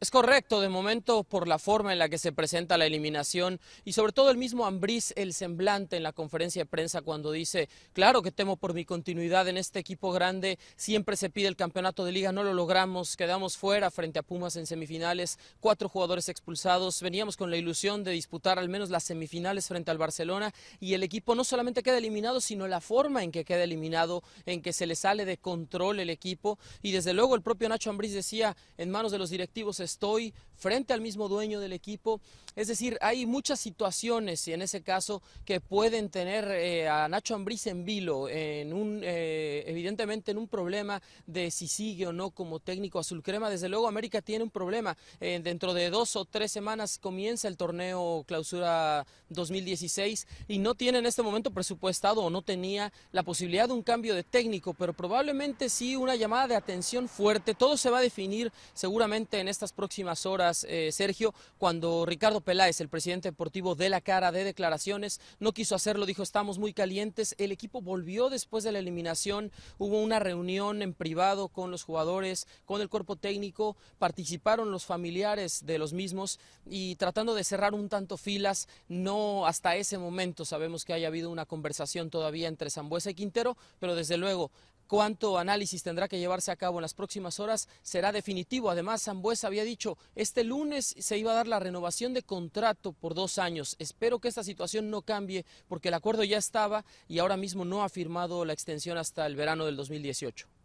Es correcto, de momento por la forma en la que se presenta la eliminación y sobre todo el mismo Ambriz el semblante en la conferencia de prensa cuando dice, claro que temo por mi continuidad en este equipo grande, siempre se pide el campeonato de liga, no lo logramos, quedamos fuera frente a Pumas en semifinales, cuatro jugadores expulsados, veníamos con la ilusión de disputar al menos las semifinales frente al Barcelona y el equipo no solamente queda eliminado, sino la forma en que queda eliminado, en que se le sale de control el equipo y desde luego el propio Nacho Ambriz decía, en manos de los directivos estoy frente al mismo dueño del equipo. Es decir, hay muchas situaciones, y en ese caso, que pueden tener eh, a Nacho Ambriz en vilo, un, eh, evidentemente en un problema de si sigue o no como técnico azul crema. Desde luego, América tiene un problema. Eh, dentro de dos o tres semanas comienza el torneo clausura 2016 y no tiene en este momento presupuestado o no tenía la posibilidad de un cambio de técnico, pero probablemente sí una llamada de atención fuerte. Todo se va a definir seguramente en estas próximas horas, eh, Sergio, cuando Ricardo Peláez, el presidente deportivo de la cara de declaraciones, no quiso hacerlo, dijo estamos muy calientes, el equipo volvió después de la eliminación, hubo una reunión en privado con los jugadores, con el cuerpo técnico, participaron los familiares de los mismos y tratando de cerrar un tanto filas, no hasta ese momento sabemos que haya habido una conversación todavía entre Zambuesa y Quintero, pero desde luego cuánto análisis tendrá que llevarse a cabo en las próximas horas será definitivo. Además, Zambuesa había dicho, este lunes se iba a dar la renovación de contrato por dos años. Espero que esta situación no cambie porque el acuerdo ya estaba y ahora mismo no ha firmado la extensión hasta el verano del 2018.